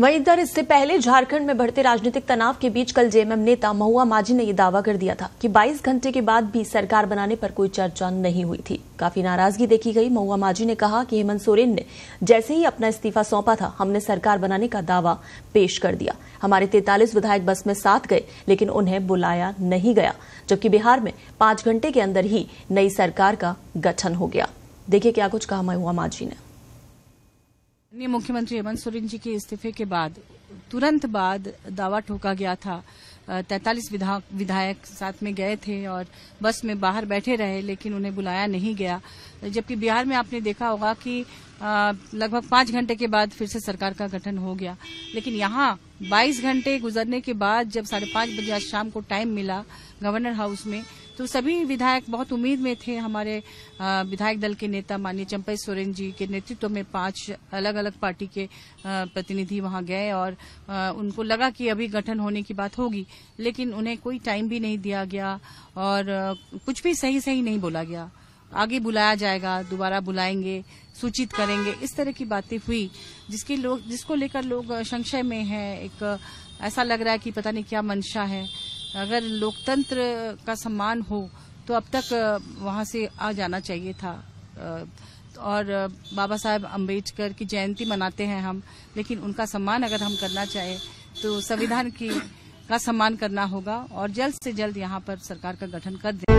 वहीं इधर इससे पहले झारखंड में बढ़ते राजनीतिक तनाव के बीच कल जेएमएम नेता महुआ माझी ने यह दावा कर दिया था कि 22 घंटे के बाद भी सरकार बनाने पर कोई चर्चा नहीं हुई थी काफी नाराजगी देखी गई महुआ माझी ने कहा कि हेमंत सोरेन ने जैसे ही अपना इस्तीफा सौंपा था हमने सरकार बनाने का दावा पेश कर दिया हमारे तैतालीस विधायक बस में साथ गए लेकिन उन्हें बुलाया नहीं गया जबकि बिहार में पांच घंटे के अंदर ही नई सरकार का गठन हो गया देखिये क्या कुछ कहा महुआ माझी ने माननीय मुख्यमंत्री हेमंत सोरेन जी के इस्तीफे के बाद तुरंत बाद दावा ठोका गया था तैतालीस विधायक साथ में गए थे और बस में बाहर बैठे रहे लेकिन उन्हें बुलाया नहीं गया जबकि बिहार में आपने देखा होगा कि लगभग पांच घंटे के बाद फिर से सरकार का गठन हो गया लेकिन यहाँ 22 घंटे गुजरने के बाद जब साढ़े पांच बजे आज शाम को टाइम मिला गवर्नर हाउस में तो सभी विधायक बहुत उम्मीद में थे हमारे विधायक दल के नेता माननीय चंपई सोरेन जी के नेतृत्व में पांच अलग अलग पार्टी के प्रतिनिधि वहां गए और उनको लगा कि अभी गठन होने की बात होगी लेकिन उन्हें कोई टाइम भी नहीं दिया गया और कुछ भी सही सही नहीं बोला गया आगे बुलाया जाएगा दोबारा बुलाएंगे सूचित करेंगे इस तरह की बातें हुई जिसकी लोग जिसको लेकर लोग संशय में हैं एक ऐसा लग रहा है कि पता नहीं क्या मंशा है अगर लोकतंत्र का सम्मान हो तो अब तक वहाँ से आ जाना चाहिए था और बाबा साहेब अम्बेडकर की जयंती मनाते हैं हम लेकिन उनका सम्मान अगर हम करना चाहें तो संविधान की का सम्मान करना होगा और जल्द से जल्द यहाँ पर सरकार का गठन कर दे